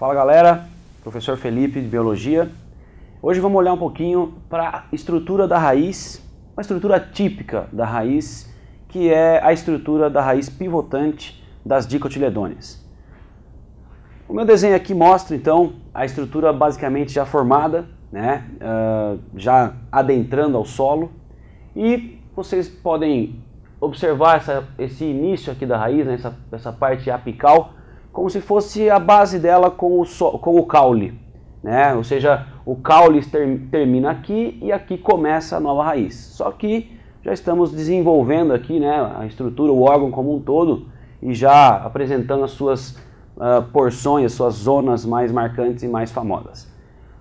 Fala galera, professor Felipe de Biologia. Hoje vamos olhar um pouquinho para a estrutura da raiz, uma estrutura típica da raiz, que é a estrutura da raiz pivotante das dicotiledôneas. O meu desenho aqui mostra então a estrutura basicamente já formada, né, uh, já adentrando ao solo. E vocês podem observar essa, esse início aqui da raiz, né, essa, essa parte apical, como se fosse a base dela com o, so, com o caule. Né? Ou seja, o caule ter, termina aqui e aqui começa a nova raiz. Só que já estamos desenvolvendo aqui né, a estrutura, o órgão como um todo e já apresentando as suas uh, porções, as suas zonas mais marcantes e mais famosas.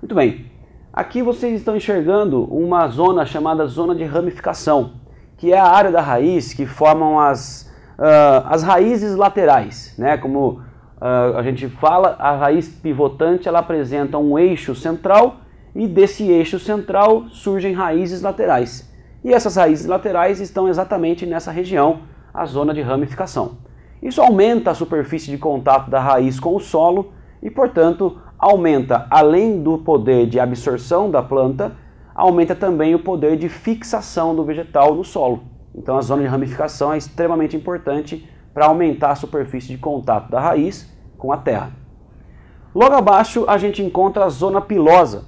Muito bem, aqui vocês estão enxergando uma zona chamada zona de ramificação, que é a área da raiz que formam as, uh, as raízes laterais, né, como ah, a gente fala, a raiz pivotante ela apresenta um eixo central e desse eixo central surgem raízes laterais. E essas raízes laterais estão exatamente nessa região, a zona de ramificação. Isso aumenta a superfície de contato da raiz com o solo e, portanto, aumenta, além do poder de absorção da planta, aumenta também o poder de fixação do vegetal no solo. Então, a zona de ramificação é extremamente importante para aumentar a superfície de contato da raiz com a terra. Logo abaixo a gente encontra a zona pilosa,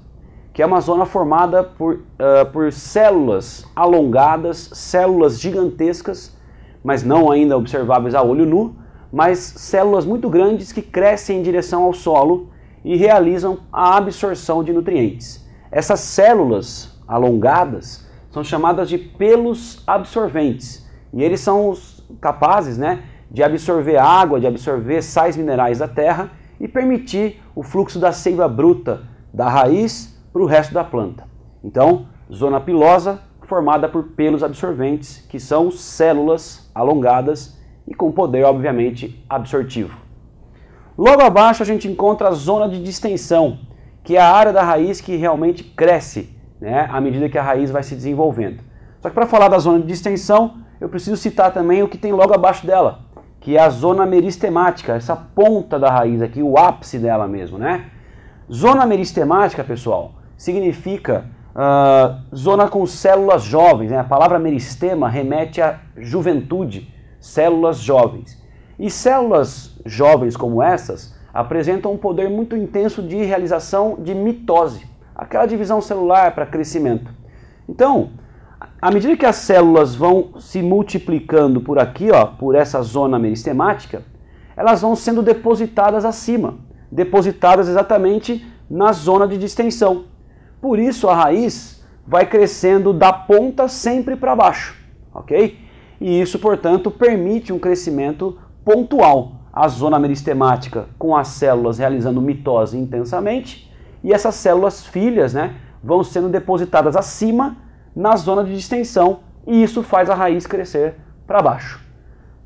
que é uma zona formada por, uh, por células alongadas, células gigantescas, mas não ainda observáveis a olho nu, mas células muito grandes que crescem em direção ao solo e realizam a absorção de nutrientes. Essas células alongadas são chamadas de pelos absorventes e eles são capazes né, de absorver água, de absorver sais minerais da terra e permitir o fluxo da seiva bruta da raiz para o resto da planta. Então, zona pilosa formada por pelos absorventes, que são células alongadas e com poder, obviamente, absortivo. Logo abaixo a gente encontra a zona de distensão, que é a área da raiz que realmente cresce né, à medida que a raiz vai se desenvolvendo. Só que para falar da zona de distensão, eu preciso citar também o que tem logo abaixo dela, que é a zona meristemática, essa ponta da raiz aqui, o ápice dela mesmo, né? Zona meristemática, pessoal, significa uh, zona com células jovens. Né? A palavra meristema remete à juventude, células jovens. E células jovens como essas apresentam um poder muito intenso de realização de mitose, aquela divisão celular para crescimento. Então, à medida que as células vão se multiplicando por aqui, ó, por essa zona meristemática, elas vão sendo depositadas acima, depositadas exatamente na zona de distensão. Por isso a raiz vai crescendo da ponta sempre para baixo, ok? E isso, portanto, permite um crescimento pontual. A zona meristemática com as células realizando mitose intensamente e essas células filhas né, vão sendo depositadas acima na zona de distensão e isso faz a raiz crescer para baixo.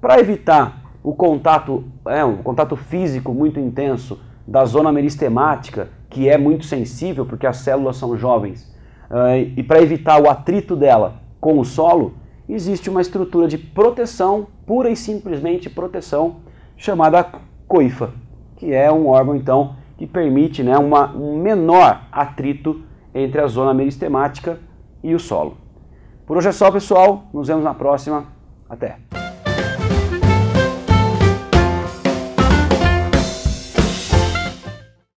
Para evitar o contato, é, um contato físico muito intenso da zona meristemática, que é muito sensível porque as células são jovens, uh, e para evitar o atrito dela com o solo, existe uma estrutura de proteção, pura e simplesmente proteção, chamada coifa, que é um órgão então que permite né, uma, um menor atrito entre a zona meristemática e o solo. Por hoje é só, pessoal. Nos vemos na próxima. Até!